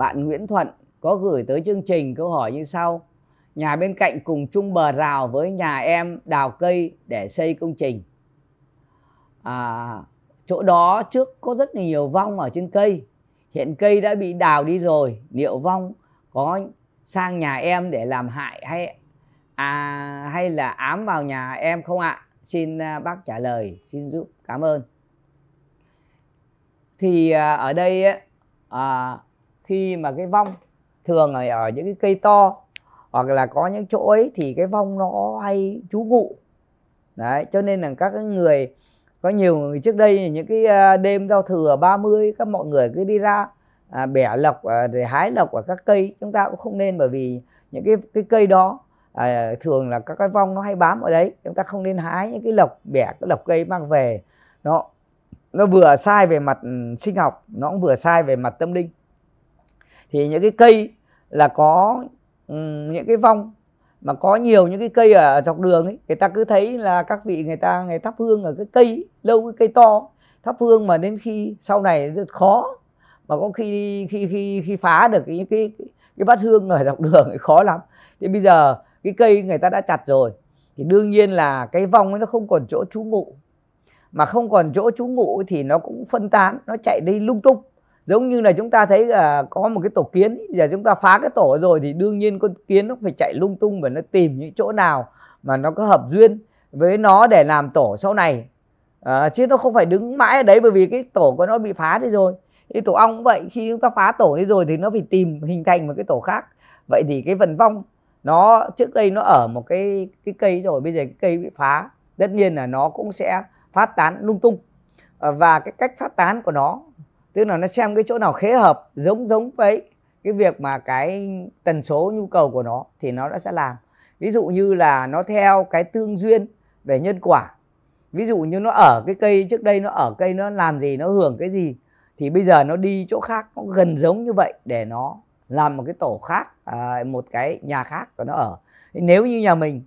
bạn Nguyễn Thuận có gửi tới chương trình câu hỏi như sau. Nhà bên cạnh cùng chung bờ rào với nhà em đào cây để xây công trình. À, chỗ đó trước có rất là nhiều vong ở trên cây. Hiện cây đã bị đào đi rồi, liệu vong có sang nhà em để làm hại hay à, hay là ám vào nhà em không ạ? Xin à, bác trả lời, xin giúp. Cảm ơn. Thì à, ở đây á, à, khi mà cái vong thường là ở những cái cây to hoặc là có những chỗ ấy thì cái vong nó hay trú ngụ đấy cho nên là các người có nhiều người trước đây những cái à, đêm giao thừa 30 các mọi người cứ đi ra à, bẻ lộc à, để hái lộc ở các cây chúng ta cũng không nên bởi vì những cái cái cây đó à, thường là các cái vong nó hay bám ở đấy chúng ta không nên hái những cái lộc bẻ cái lộc cây mang về nó nó vừa sai về mặt ừ, sinh học nó cũng vừa sai về mặt tâm linh thì những cái cây là có những cái vong mà có nhiều những cái cây ở dọc đường ấy người ta cứ thấy là các vị người ta người thắp hương ở cái cây lâu cái cây to thắp hương mà đến khi sau này rất khó mà có khi khi khi khi phá được cái cái cái bát hương ở dọc đường thì khó lắm thì bây giờ cái cây người ta đã chặt rồi thì đương nhiên là cái vong ấy nó không còn chỗ trú ngụ mà không còn chỗ trú ngụ thì nó cũng phân tán nó chạy đi lung tung giống như là chúng ta thấy là có một cái tổ kiến giờ chúng ta phá cái tổ rồi thì đương nhiên con kiến nó phải chạy lung tung và nó tìm những chỗ nào mà nó có hợp duyên với nó để làm tổ sau này à, chứ nó không phải đứng mãi ở đấy bởi vì cái tổ của nó bị phá đi rồi thì tổ ong cũng vậy khi chúng ta phá tổ đi rồi thì nó phải tìm hình thành một cái tổ khác vậy thì cái phần vong nó trước đây nó ở một cái cái cây rồi bây giờ cái cây bị phá tất nhiên là nó cũng sẽ phát tán lung tung à, và cái cách phát tán của nó tức là nó xem cái chỗ nào khế hợp giống giống với cái việc mà cái tần số nhu cầu của nó thì nó đã sẽ làm ví dụ như là nó theo cái tương duyên về nhân quả ví dụ như nó ở cái cây trước đây nó ở cây nó làm gì nó hưởng cái gì thì bây giờ nó đi chỗ khác nó gần giống như vậy để nó làm một cái tổ khác à, một cái nhà khác của nó ở nếu như nhà mình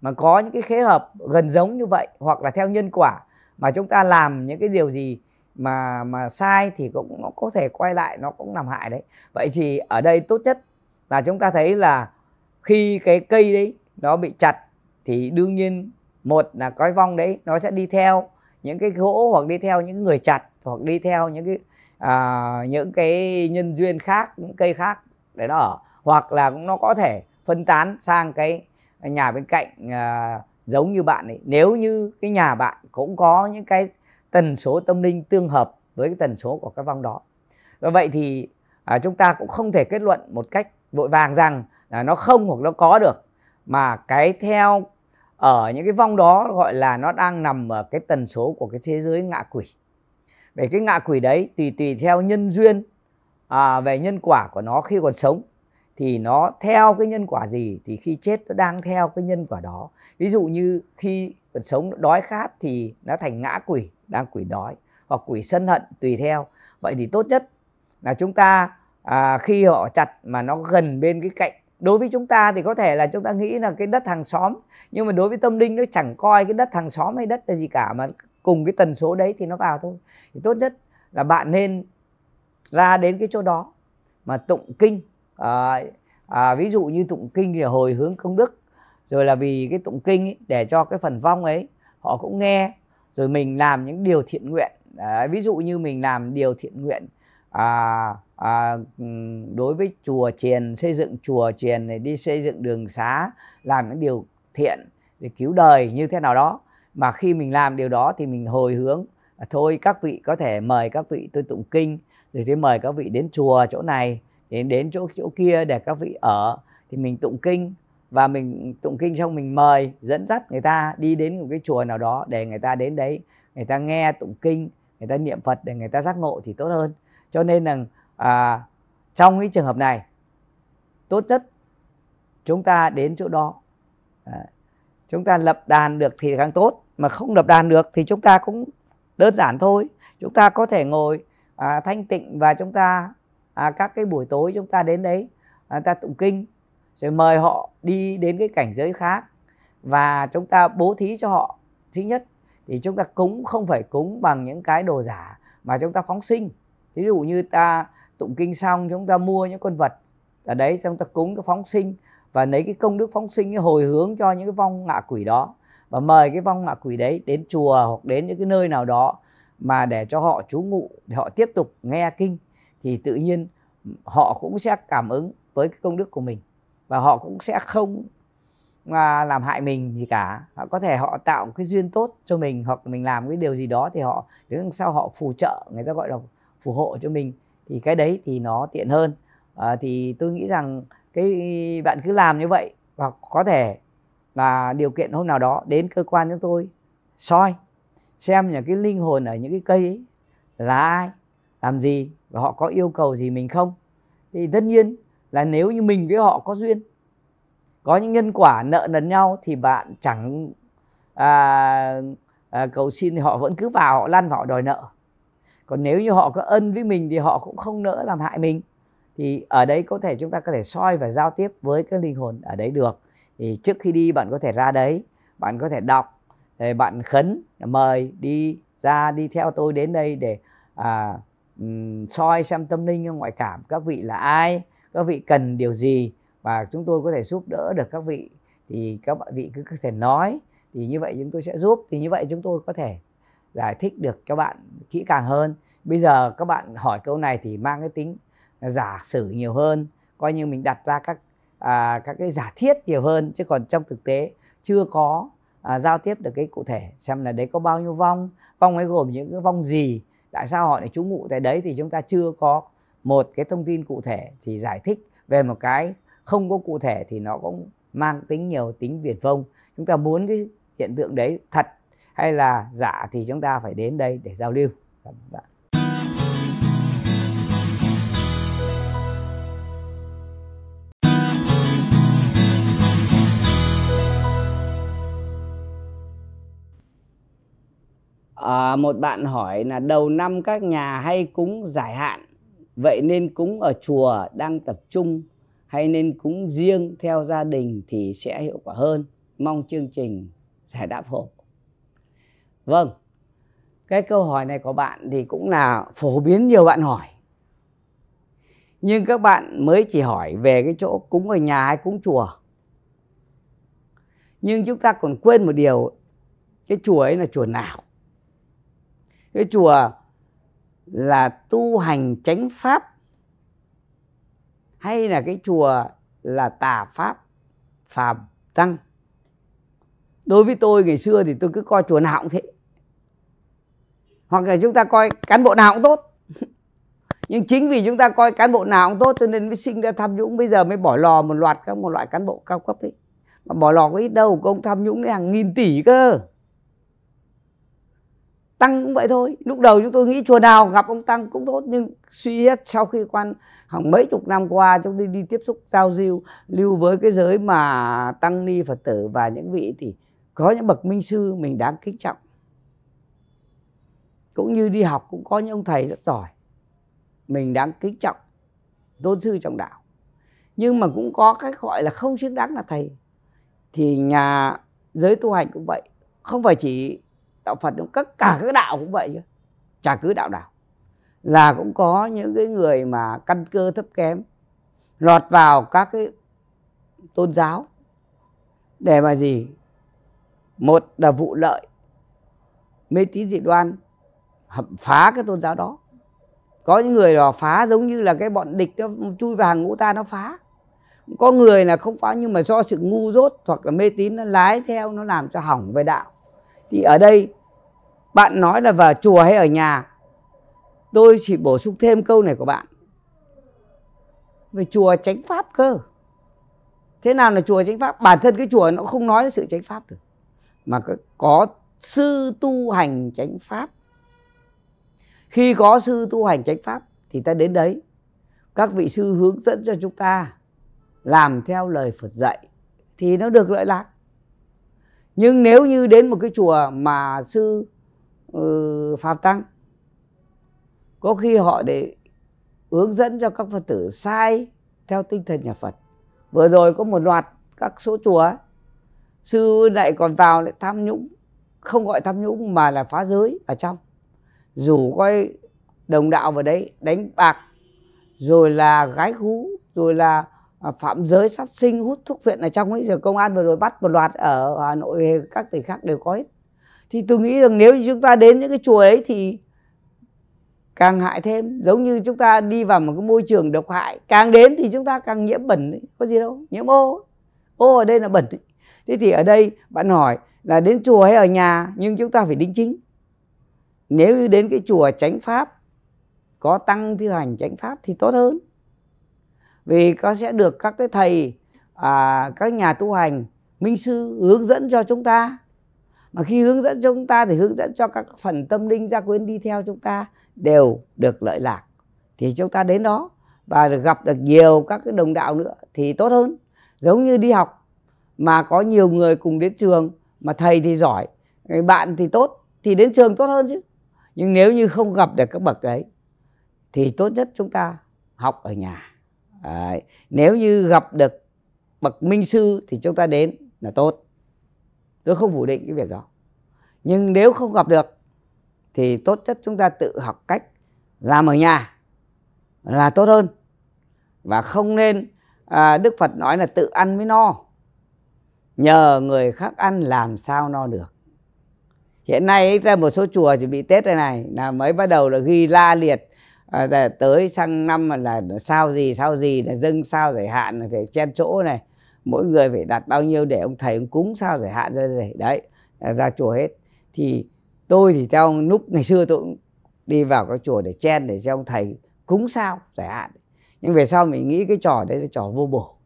mà có những cái khế hợp gần giống như vậy hoặc là theo nhân quả mà chúng ta làm những cái điều gì mà mà sai thì cũng nó có thể quay lại nó cũng làm hại đấy vậy thì ở đây tốt nhất là chúng ta thấy là khi cái cây đấy nó bị chặt thì đương nhiên một là cái vong đấy nó sẽ đi theo những cái gỗ hoặc đi theo những người chặt hoặc đi theo những cái à, những cái nhân duyên khác những cây khác để nó ở hoặc là cũng nó có thể phân tán sang cái nhà bên cạnh à, giống như bạn ấy nếu như cái nhà bạn cũng có những cái tần số tâm linh tương hợp với cái tần số của các vong đó và vậy thì à, chúng ta cũng không thể kết luận một cách vội vàng rằng là nó không hoặc nó có được mà cái theo ở những cái vong đó gọi là nó đang nằm ở cái tần số của cái thế giới ngạ quỷ về cái ngạ quỷ đấy tùy tùy theo nhân duyên à, về nhân quả của nó khi còn sống thì nó theo cái nhân quả gì thì khi chết nó đang theo cái nhân quả đó ví dụ như khi còn sống đói khát thì nó thành ngã quỷ đang quỷ đói hoặc quỷ sân hận tùy theo vậy thì tốt nhất là chúng ta à, khi họ chặt mà nó gần bên cái cạnh đối với chúng ta thì có thể là chúng ta nghĩ là cái đất hàng xóm nhưng mà đối với tâm linh nó chẳng coi cái đất hàng xóm hay đất là gì cả mà cùng cái tần số đấy thì nó vào thôi thì tốt nhất là bạn nên ra đến cái chỗ đó mà tụng kinh à, à, ví dụ như tụng kinh thì hồi hướng công đức rồi là vì cái tụng kinh ấy, để cho cái phần vong ấy họ cũng nghe rồi mình làm những điều thiện nguyện Đấy, ví dụ như mình làm điều thiện nguyện à, à, đối với chùa chiền xây dựng chùa chiền này đi xây dựng đường xá làm những điều thiện để cứu đời như thế nào đó mà khi mình làm điều đó thì mình hồi hướng à, thôi các vị có thể mời các vị tôi tụng kinh rồi thì mời các vị đến chùa chỗ này đến đến chỗ chỗ kia để các vị ở thì mình tụng kinh và mình tụng kinh xong mình mời dẫn dắt người ta đi đến một cái chùa nào đó để người ta đến đấy người ta nghe tụng kinh người ta niệm phật để người ta giác ngộ thì tốt hơn cho nên là à, trong cái trường hợp này tốt nhất chúng ta đến chỗ đó à, chúng ta lập đàn được thì càng tốt mà không lập đàn được thì chúng ta cũng đơn giản thôi chúng ta có thể ngồi à, thanh tịnh và chúng ta à, các cái buổi tối chúng ta đến đấy à, ta tụng kinh rồi mời họ đi đến cái cảnh giới khác và chúng ta bố thí cho họ thứ nhất thì chúng ta cúng không phải cúng bằng những cái đồ giả mà chúng ta phóng sinh ví dụ như ta tụng kinh xong chúng ta mua những con vật ở đấy chúng ta cúng cái phóng sinh và lấy cái công đức phóng sinh cái hồi hướng cho những cái vong ngạ quỷ đó và mời cái vong ngạ quỷ đấy đến chùa hoặc đến những cái nơi nào đó mà để cho họ trú ngụ để họ tiếp tục nghe kinh thì tự nhiên họ cũng sẽ cảm ứng với cái công đức của mình và họ cũng sẽ không mà làm hại mình gì cả họ có thể họ tạo cái duyên tốt cho mình hoặc mình làm cái điều gì đó thì họ đứng sau họ phù trợ người ta gọi là phù hộ cho mình thì cái đấy thì nó tiện hơn à, thì tôi nghĩ rằng cái bạn cứ làm như vậy hoặc có thể là điều kiện hôm nào đó đến cơ quan chúng tôi soi xem những cái linh hồn ở những cái cây ấy là ai làm gì và họ có yêu cầu gì mình không thì tất nhiên là nếu như mình với họ có duyên có những nhân quả nợ nần nhau thì bạn chẳng à, à, cầu xin thì họ vẫn cứ vào họ lăn vào họ đòi nợ còn nếu như họ có ân với mình thì họ cũng không nỡ làm hại mình thì ở đấy có thể chúng ta có thể soi và giao tiếp với các linh hồn ở đấy được thì trước khi đi bạn có thể ra đấy bạn có thể đọc thì bạn khấn mời đi ra đi theo tôi đến đây để à, soi xem tâm linh ngoại cảm các vị là ai các vị cần điều gì và chúng tôi có thể giúp đỡ được các vị thì các bạn vị cứ có thể nói thì như vậy chúng tôi sẽ giúp thì như vậy chúng tôi có thể giải thích được cho bạn kỹ càng hơn bây giờ các bạn hỏi câu này thì mang cái tính giả sử nhiều hơn coi như mình đặt ra các à, các cái giả thiết nhiều hơn chứ còn trong thực tế chưa có à, giao tiếp được cái cụ thể xem là đấy có bao nhiêu vong vong ấy gồm những cái vong gì tại sao họ lại trú ngụ tại đấy thì chúng ta chưa có một cái thông tin cụ thể thì giải thích về một cái không có cụ thể thì nó cũng mang tính nhiều tính viển vông chúng ta muốn cái hiện tượng đấy thật hay là giả thì chúng ta phải đến đây để giao lưu À, một bạn hỏi là đầu năm các nhà hay cúng giải hạn vậy nên cúng ở chùa đang tập trung hay nên cúng riêng theo gia đình thì sẽ hiệu quả hơn mong chương trình giải đáp hộ vâng cái câu hỏi này của bạn thì cũng là phổ biến nhiều bạn hỏi nhưng các bạn mới chỉ hỏi về cái chỗ cúng ở nhà hay cúng chùa nhưng chúng ta còn quên một điều cái chùa ấy là chùa nào cái chùa là tu hành chánh pháp hay là cái chùa là tà pháp phàm tăng đối với tôi ngày xưa thì tôi cứ coi chùa nào cũng thế hoặc là chúng ta coi cán bộ nào cũng tốt nhưng chính vì chúng ta coi cán bộ nào cũng tốt cho nên mới sinh ra tham nhũng bây giờ mới bỏ lò một loạt các một loại cán bộ cao cấp ấy mà bỏ lò có ít đâu công tham nhũng đến hàng nghìn tỷ cơ tăng cũng vậy thôi lúc đầu chúng tôi nghĩ chùa nào gặp ông tăng cũng tốt nhưng suy xét sau khi quan khoảng mấy chục năm qua chúng tôi đi tiếp xúc giao lưu lưu với cái giới mà tăng ni phật tử và những vị thì có những bậc minh sư mình đáng kính trọng cũng như đi học cũng có những ông thầy rất giỏi mình đáng kính trọng tôn sư trọng đạo nhưng mà cũng có cái gọi là không xứng đáng là thầy thì nhà giới tu hành cũng vậy không phải chỉ đạo phật cũng tất cả à. các đạo cũng vậy chứ chả cứ đạo nào là cũng có những cái người mà căn cơ thấp kém lọt vào các cái tôn giáo để mà gì một là vụ lợi mê tín dị đoan phá cái tôn giáo đó có những người đó phá giống như là cái bọn địch nó chui vào hàng ngũ ta nó phá có người là không phá nhưng mà do sự ngu dốt hoặc là mê tín nó lái theo nó làm cho hỏng về đạo thì ở đây bạn nói là vào chùa hay ở nhà tôi chỉ bổ sung thêm câu này của bạn về chùa tránh pháp cơ thế nào là chùa tránh pháp bản thân cái chùa nó không nói sự tránh pháp được mà có sư tu hành tránh pháp khi có sư tu hành tránh pháp thì ta đến đấy các vị sư hướng dẫn cho chúng ta làm theo lời phật dạy thì nó được lợi lạc nhưng nếu như đến một cái chùa mà sư Ừ, Pháp Tăng. Có khi họ để hướng dẫn cho các Phật tử sai theo tinh thần nhà Phật. Vừa rồi có một loạt các số chùa, sư lại còn vào lại tham nhũng, không gọi tham nhũng mà là phá giới ở trong. Rủ coi đồng đạo vào đấy đánh bạc, rồi là gái khú, rồi là à, phạm giới sát sinh hút thuốc viện ở trong ấy giờ công an vừa rồi bắt một loạt ở hà nội các tỉnh khác đều có hết thì tôi nghĩ rằng nếu như chúng ta đến những cái chùa ấy thì càng hại thêm giống như chúng ta đi vào một cái môi trường độc hại càng đến thì chúng ta càng nhiễm bẩn ấy. có gì đâu nhiễm ô ô ở đây là bẩn ấy. thế thì ở đây bạn hỏi là đến chùa hay ở nhà nhưng chúng ta phải đính chính nếu như đến cái chùa chánh pháp có tăng thi hành chánh pháp thì tốt hơn vì có sẽ được các cái thầy à, các nhà tu hành minh sư hướng dẫn cho chúng ta mà khi hướng dẫn cho chúng ta thì hướng dẫn cho các phần tâm linh gia quyến đi theo chúng ta đều được lợi lạc thì chúng ta đến đó và được gặp được nhiều các cái đồng đạo nữa thì tốt hơn giống như đi học mà có nhiều người cùng đến trường mà thầy thì giỏi bạn thì tốt thì đến trường tốt hơn chứ nhưng nếu như không gặp được các bậc ấy thì tốt nhất chúng ta học ở nhà Đấy. nếu như gặp được bậc minh sư thì chúng ta đến là tốt tôi không phủ định cái việc đó nhưng nếu không gặp được thì tốt nhất chúng ta tự học cách làm ở nhà là tốt hơn và không nên à, đức phật nói là tự ăn mới no nhờ người khác ăn làm sao no được hiện nay ra một số chùa chuẩn bị tết này này là mới bắt đầu là ghi la liệt à, tới sang năm là sao gì sao gì là dâng sao giải hạn phải chen chỗ này mỗi người phải đặt bao nhiêu để ông thầy ông cúng sao giải hạn ra đây đấy ra chùa hết thì tôi thì theo lúc ngày xưa tôi cũng đi vào các chùa để chen để cho ông thầy cúng sao giải hạn nhưng về sau mình nghĩ cái trò đấy là trò vô bổ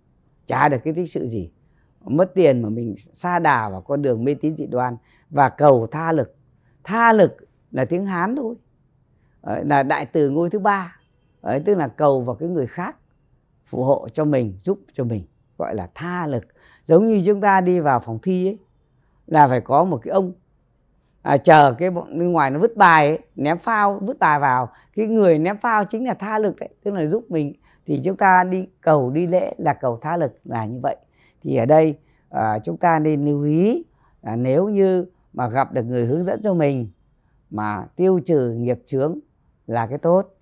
chả được cái tích sự gì mất tiền mà mình xa đà vào con đường mê tín dị đoan và cầu tha lực tha lực là tiếng hán thôi ờ, là đại từ ngôi thứ ba ờ, tức là cầu vào cái người khác phù hộ cho mình giúp cho mình gọi là tha lực giống như chúng ta đi vào phòng thi ấy là phải có một cái ông à, chờ cái bọn bên ngoài nó vứt bài ấy, ném phao vứt bài vào cái người ném phao chính là tha lực đấy tức là giúp mình thì chúng ta đi cầu đi lễ là cầu tha lực là như vậy thì ở đây à, chúng ta nên lưu ý là nếu như mà gặp được người hướng dẫn cho mình mà tiêu trừ nghiệp chướng là cái tốt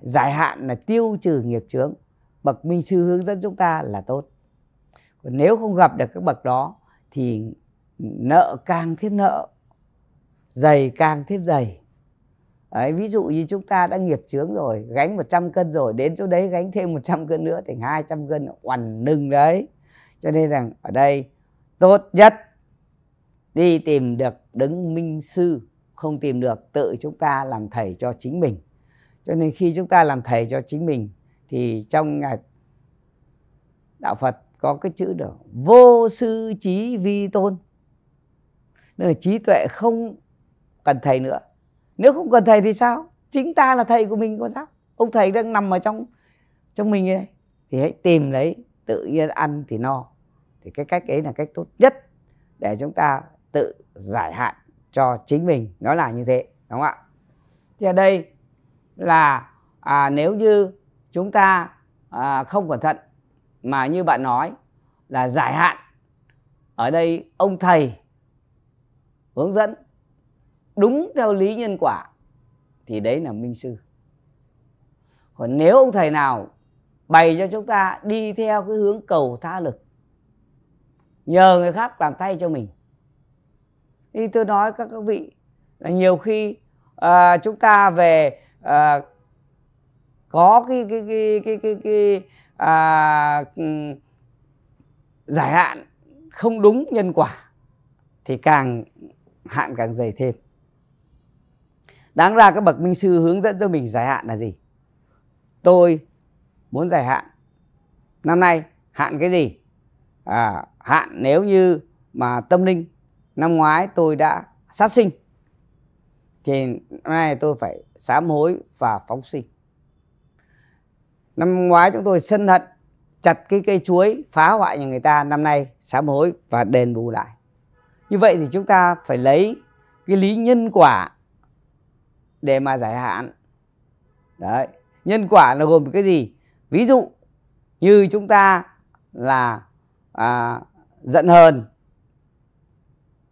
giải hạn là tiêu trừ nghiệp chướng bậc minh sư hướng dẫn chúng ta là tốt còn nếu không gặp được các bậc đó thì nợ càng thêm nợ dày càng thêm dày Đấy, ví dụ như chúng ta đã nghiệp chướng rồi gánh 100 cân rồi đến chỗ đấy gánh thêm 100 cân nữa thành 200 cân oằn nưng đấy cho nên rằng ở đây tốt nhất đi tìm được đứng minh sư không tìm được tự chúng ta làm thầy cho chính mình cho nên khi chúng ta làm thầy cho chính mình thì trong ngày đạo Phật có cái chữ đó vô sư trí vi tôn nên là trí tuệ không cần thầy nữa nếu không cần thầy thì sao chính ta là thầy của mình có sao ông thầy đang nằm ở trong trong mình này thì hãy tìm lấy tự nhiên ăn thì no thì cái cách ấy là cách tốt nhất để chúng ta tự giải hạn cho chính mình nó là như thế đúng không ạ thì ở đây là à, nếu như chúng ta à, không cẩn thận mà như bạn nói là giải hạn ở đây ông thầy hướng dẫn đúng theo lý nhân quả thì đấy là minh sư còn nếu ông thầy nào bày cho chúng ta đi theo cái hướng cầu tha lực nhờ người khác làm thay cho mình thì tôi nói các các vị là nhiều khi à, chúng ta về à, có cái cái cái cái cái, cái à, ừ, giải hạn không đúng nhân quả thì càng hạn càng dày thêm đáng ra các bậc minh sư hướng dẫn cho mình giải hạn là gì tôi muốn giải hạn năm nay hạn cái gì à, hạn nếu như mà tâm linh năm ngoái tôi đã sát sinh thì năm nay tôi phải sám hối và phóng sinh năm ngoái chúng tôi sân hận chặt cái cây chuối phá hoại nhà người ta năm nay sám hối và đền bù lại như vậy thì chúng ta phải lấy cái lý nhân quả để mà giải hạn đấy nhân quả là gồm cái gì ví dụ như chúng ta là à, giận hờn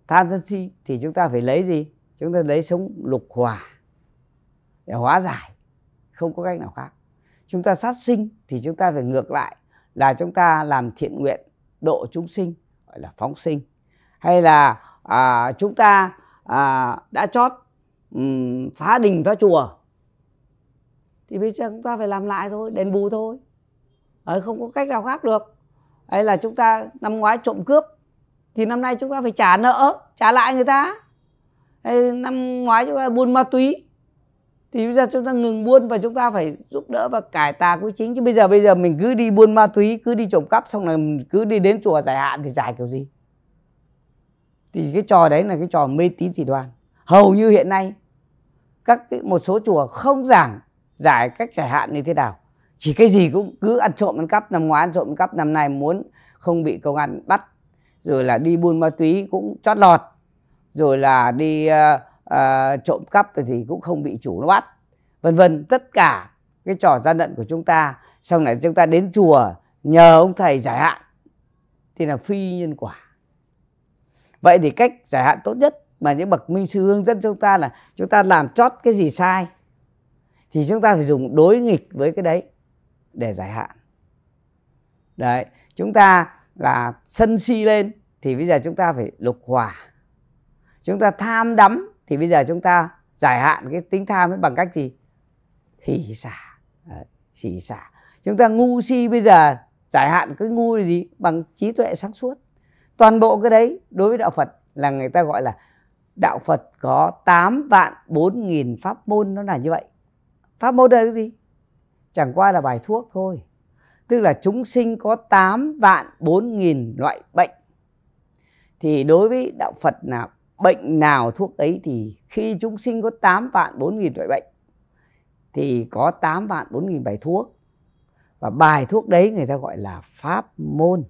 tham sân si thì chúng ta phải lấy gì chúng ta lấy sống lục hòa để hóa giải không có cách nào khác chúng ta sát sinh thì chúng ta phải ngược lại là chúng ta làm thiện nguyện độ chúng sinh gọi là phóng sinh hay là à, chúng ta à, đã chót um, phá đình phá chùa thì bây giờ chúng ta phải làm lại thôi đền bù thôi Đấy, ờ, không có cách nào khác được hay là chúng ta năm ngoái trộm cướp thì năm nay chúng ta phải trả nợ trả lại người ta hay năm ngoái chúng ta buôn ma túy thì bây giờ chúng ta ngừng buôn và chúng ta phải giúp đỡ và cải tà quy chính chứ bây giờ bây giờ mình cứ đi buôn ma túy cứ đi trộm cắp xong là cứ đi đến chùa giải hạn thì giải kiểu gì thì cái trò đấy là cái trò mê tín dị đoan hầu như hiện nay các cái, một số chùa không giảng giải cách giải hạn như thế nào chỉ cái gì cũng cứ ăn trộm ăn cắp năm ngoái ăn trộm ăn cắp năm nay muốn không bị công an bắt rồi là đi buôn ma túy cũng chót lọt rồi là đi uh, à, trộm cắp thì cũng không bị chủ nó bắt vân vân tất cả cái trò gian lận của chúng ta sau này chúng ta đến chùa nhờ ông thầy giải hạn thì là phi nhân quả vậy thì cách giải hạn tốt nhất mà những bậc minh sư hướng dẫn chúng ta là chúng ta làm chót cái gì sai thì chúng ta phải dùng đối nghịch với cái đấy để giải hạn đấy chúng ta là sân si lên thì bây giờ chúng ta phải lục hòa chúng ta tham đắm thì bây giờ chúng ta giải hạn cái tính tham ấy bằng cách gì hỉ xả hỉ xả chúng ta ngu si bây giờ giải hạn cái ngu là gì bằng trí tuệ sáng suốt toàn bộ cái đấy đối với đạo phật là người ta gọi là đạo phật có 8 vạn bốn nghìn pháp môn nó là như vậy pháp môn là cái gì chẳng qua là bài thuốc thôi tức là chúng sinh có 8 vạn bốn nghìn loại bệnh thì đối với đạo phật là bệnh nào thuốc ấy thì khi chúng sinh có 8 vạn 4 nghìn loại bệnh thì có 8 vạn 4 nghìn bài thuốc và bài thuốc đấy người ta gọi là pháp môn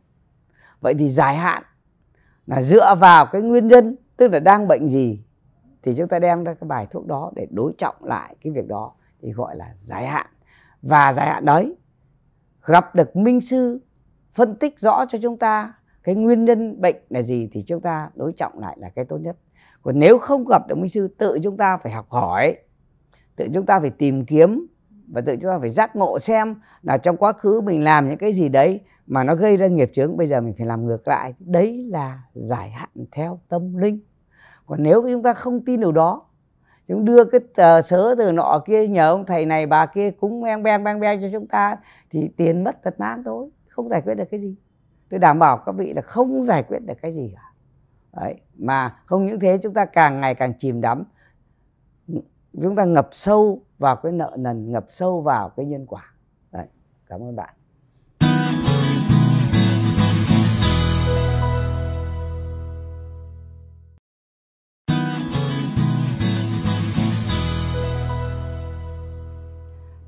vậy thì dài hạn là dựa vào cái nguyên nhân tức là đang bệnh gì thì chúng ta đem ra cái bài thuốc đó để đối trọng lại cái việc đó thì gọi là dài hạn và dài hạn đấy gặp được minh sư phân tích rõ cho chúng ta cái nguyên nhân bệnh là gì thì chúng ta đối trọng lại là cái tốt nhất còn nếu không gặp được minh sư tự chúng ta phải học hỏi tự chúng ta phải tìm kiếm và tự chúng ta phải giác ngộ xem là trong quá khứ mình làm những cái gì đấy mà nó gây ra nghiệp chướng bây giờ mình phải làm ngược lại đấy là giải hạn theo tâm linh còn nếu chúng ta không tin điều đó chúng đưa cái tờ sớ từ nọ kia nhờ ông thầy này bà kia cúng beng beng beng beng cho chúng ta thì tiền mất tật mang thôi không giải quyết được cái gì tôi đảm bảo các vị là không giải quyết được cái gì cả Đấy. mà không những thế chúng ta càng ngày càng chìm đắm chúng ta ngập sâu vào cái nợ nần ngập sâu vào cái nhân quả Đấy. cảm ơn bạn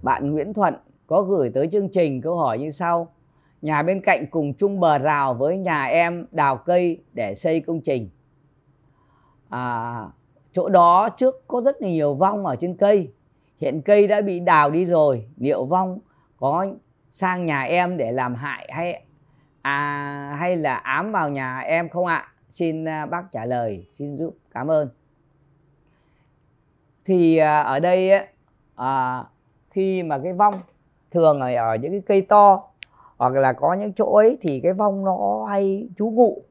bạn Nguyễn Thuận có gửi tới chương trình câu hỏi như sau nhà bên cạnh cùng chung bờ rào với nhà em đào cây để xây công trình à, chỗ đó trước có rất là nhiều vong ở trên cây hiện cây đã bị đào đi rồi liệu vong có sang nhà em để làm hại hay à, hay là ám vào nhà em không ạ xin à, bác trả lời xin giúp cảm ơn thì à, ở đây à, khi mà cái vong thường ở, ở những cái cây to hoặc là có những chỗ ấy thì cái vong nó hay trú ngụ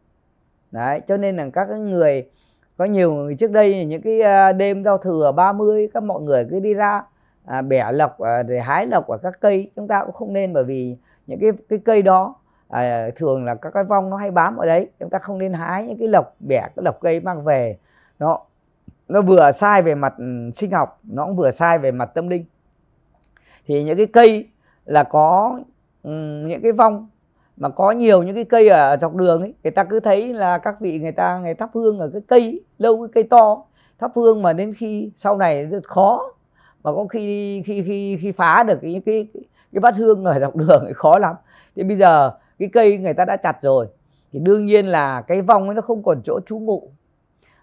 đấy cho nên là các người có nhiều người trước đây những cái ờ, đêm giao thừa 30 các mọi người cứ đi ra à, bẻ lộc để à, hái lộc ở các cây chúng ta cũng không nên bởi vì những cái cái cây đó à, thường là các cái vong nó hay bám ở đấy chúng ta không nên hái những cái lộc bẻ cái lộc cây mang về nó nó vừa sai về mặt ừ, sinh học nó cũng vừa sai về mặt tâm linh thì những cái cây là có Ừ, những cái vong mà có nhiều những cái cây ở dọc đường ấy người ta cứ thấy là các vị người ta người thắp hương ở cái cây lâu cái cây to thắp hương mà đến khi sau này rất khó mà có khi khi khi khi phá được những cái, cái cái bát hương ở dọc đường thì khó lắm thì bây giờ cái cây người ta đã chặt rồi thì đương nhiên là cái vong ấy nó không còn chỗ trú ngụ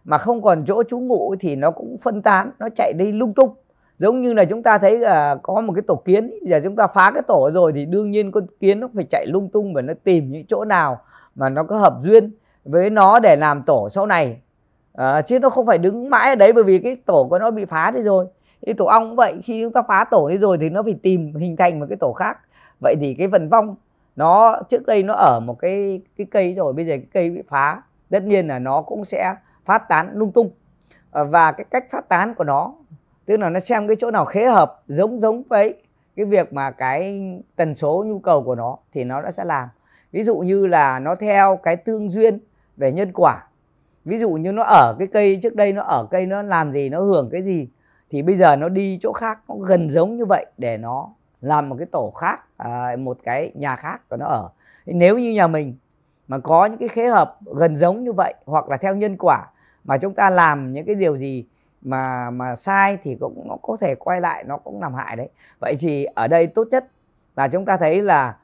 mà không còn chỗ trú ngụ thì nó cũng phân tán nó chạy đi lung tung giống như là chúng ta thấy là có một cái tổ kiến giờ chúng ta phá cái tổ rồi thì đương nhiên con kiến nó phải chạy lung tung và nó tìm những chỗ nào mà nó có hợp duyên với nó để làm tổ sau này à, chứ nó không phải đứng mãi ở đấy bởi vì cái tổ của nó bị phá đi rồi thì tổ ong cũng vậy khi chúng ta phá tổ đi rồi thì nó phải tìm hình thành một cái tổ khác vậy thì cái phần vong nó trước đây nó ở một cái cái cây rồi bây giờ cái cây bị phá tất nhiên là nó cũng sẽ phát tán lung tung à, và cái cách phát tán của nó tức là nó xem cái chỗ nào khế hợp giống giống với cái việc mà cái tần số nhu cầu của nó thì nó đã sẽ làm ví dụ như là nó theo cái tương duyên về nhân quả ví dụ như nó ở cái cây trước đây nó ở cây nó làm gì nó hưởng cái gì thì bây giờ nó đi chỗ khác nó gần giống như vậy để nó làm một cái tổ khác à, một cái nhà khác của nó ở nếu như nhà mình mà có những cái khế hợp gần giống như vậy hoặc là theo nhân quả mà chúng ta làm những cái điều gì mà mà sai thì cũng nó có thể quay lại nó cũng làm hại đấy vậy thì ở đây tốt nhất là chúng ta thấy là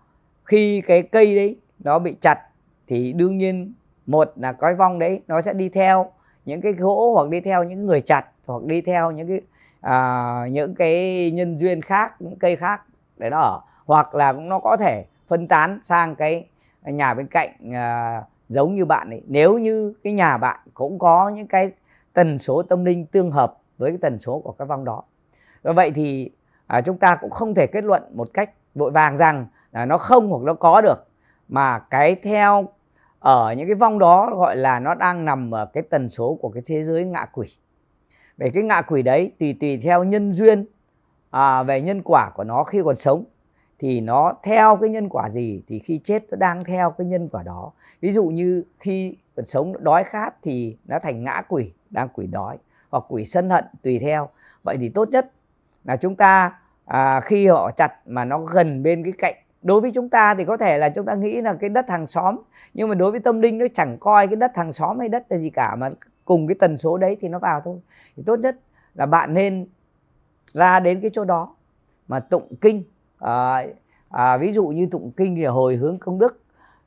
khi cái cây đấy nó bị chặt thì đương nhiên một là cái vong đấy nó sẽ đi theo những cái gỗ hoặc đi theo những người chặt hoặc đi theo những cái à, những cái nhân duyên khác những cây khác để nó ở hoặc là cũng nó có thể phân tán sang cái nhà bên cạnh à, giống như bạn ấy nếu như cái nhà bạn cũng có những cái tần số tâm linh tương hợp với cái tần số của các vong đó Và vậy thì à, chúng ta cũng không thể kết luận một cách vội vàng rằng là nó không hoặc nó có được mà cái theo ở những cái vong đó gọi là nó đang nằm ở cái tần số của cái thế giới ngạ quỷ về cái ngạ quỷ đấy tùy tùy theo nhân duyên à, về nhân quả của nó khi còn sống thì nó theo cái nhân quả gì thì khi chết nó đang theo cái nhân quả đó ví dụ như khi còn sống nó đói khát thì nó thành ngã quỷ đang quỷ đói hoặc quỷ sân hận tùy theo vậy thì tốt nhất là chúng ta à, khi họ chặt mà nó gần bên cái cạnh đối với chúng ta thì có thể là chúng ta nghĩ là cái đất hàng xóm nhưng mà đối với tâm linh nó chẳng coi cái đất hàng xóm hay đất là gì cả mà cùng cái tần số đấy thì nó vào thôi thì tốt nhất là bạn nên ra đến cái chỗ đó mà tụng kinh à, à, ví dụ như tụng kinh để hồi hướng công đức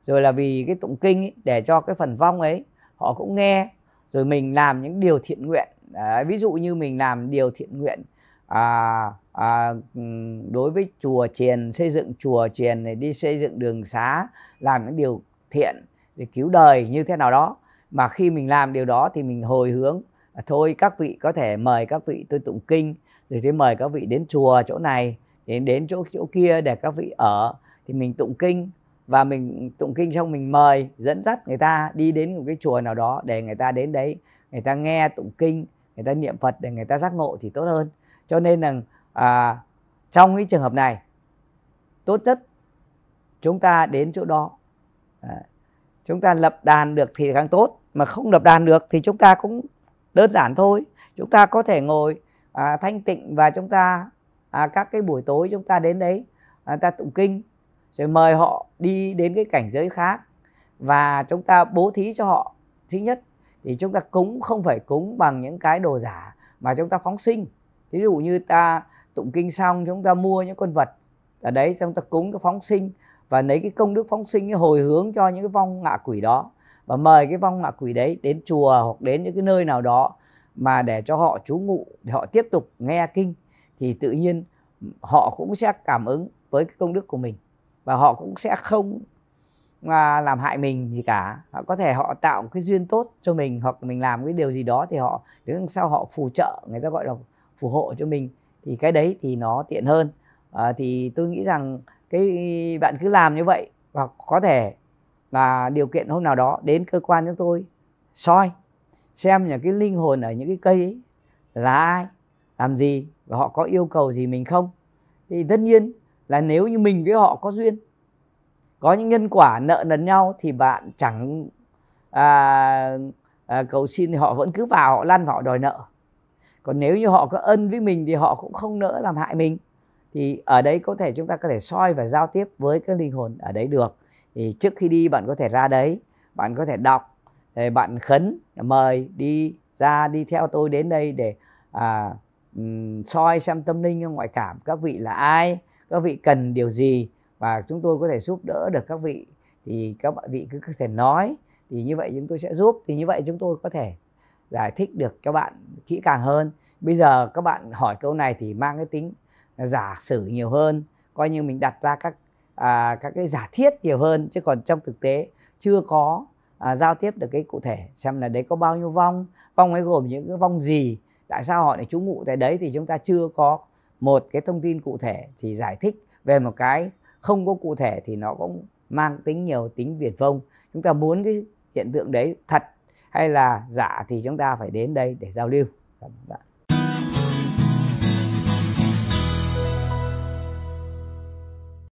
rồi là vì cái tụng kinh ấy, để cho cái phần vong ấy họ cũng nghe rồi mình làm những điều thiện nguyện Đấy, ví dụ như mình làm điều thiện nguyện à, à, đối với chùa chiền xây dựng chùa chiền này đi xây dựng đường xá làm những điều thiện để cứu đời như thế nào đó mà khi mình làm điều đó thì mình hồi hướng à, thôi các vị có thể mời các vị tôi tụng kinh rồi thế mời các vị đến chùa chỗ này đến đến chỗ chỗ kia để các vị ở thì mình tụng kinh và mình tụng kinh xong mình mời dẫn dắt người ta đi đến một cái chùa nào đó để người ta đến đấy người ta nghe tụng kinh người ta niệm phật để người ta giác ngộ thì tốt hơn cho nên là à, trong cái trường hợp này tốt nhất chúng ta đến chỗ đó à, chúng ta lập đàn được thì càng tốt mà không lập đàn được thì chúng ta cũng đơn giản thôi chúng ta có thể ngồi à, thanh tịnh và chúng ta à, các cái buổi tối chúng ta đến đấy à, ta tụng kinh rồi mời họ đi đến cái cảnh giới khác và chúng ta bố thí cho họ thứ nhất thì chúng ta cúng không phải cúng bằng những cái đồ giả mà chúng ta phóng sinh ví dụ như ta tụng kinh xong chúng ta mua những con vật ở đấy chúng ta cúng cái phóng sinh và lấy cái công đức phóng sinh hồi hướng cho những cái vong ngạ quỷ đó và mời cái vong ngạ quỷ đấy đến chùa hoặc đến những cái nơi nào đó mà để cho họ trú ngụ để họ tiếp tục nghe kinh thì tự nhiên họ cũng sẽ cảm ứng với cái công đức của mình và họ cũng sẽ không à, làm hại mình gì cả họ có thể họ tạo cái duyên tốt cho mình hoặc mình làm cái điều gì đó thì họ đứng sau họ phù trợ người ta gọi là phù hộ cho mình thì cái đấy thì nó tiện hơn à, thì tôi nghĩ rằng cái bạn cứ làm như vậy hoặc có thể là điều kiện hôm nào đó đến cơ quan chúng tôi soi xem những cái linh hồn ở những cái cây ấy là ai làm gì và họ có yêu cầu gì mình không thì tất nhiên là nếu như mình với họ có duyên có những nhân quả nợ nần nhau thì bạn chẳng à, à, cầu xin thì họ vẫn cứ vào họ lăn và họ đòi nợ còn nếu như họ có ân với mình thì họ cũng không nỡ làm hại mình thì ở đấy có thể chúng ta có thể soi và giao tiếp với các linh hồn ở đấy được thì trước khi đi bạn có thể ra đấy bạn có thể đọc thì bạn khấn mời đi ra đi theo tôi đến đây để à, soi xem tâm linh ngoại cảm các vị là ai các vị cần điều gì và chúng tôi có thể giúp đỡ được các vị thì các bạn vị cứ có thể nói thì như vậy chúng tôi sẽ giúp thì như vậy chúng tôi có thể giải thích được các bạn kỹ càng hơn bây giờ các bạn hỏi câu này thì mang cái tính giả sử nhiều hơn coi như mình đặt ra các à, các cái giả thiết nhiều hơn chứ còn trong thực tế chưa có à, giao tiếp được cái cụ thể xem là đấy có bao nhiêu vong vong ấy gồm những cái vong gì tại sao họ lại trú ngụ tại đấy thì chúng ta chưa có một cái thông tin cụ thể thì giải thích về một cái không có cụ thể thì nó cũng mang tính nhiều tính viển vông chúng ta muốn cái hiện tượng đấy thật hay là giả thì chúng ta phải đến đây để giao lưu cảm ơn bạn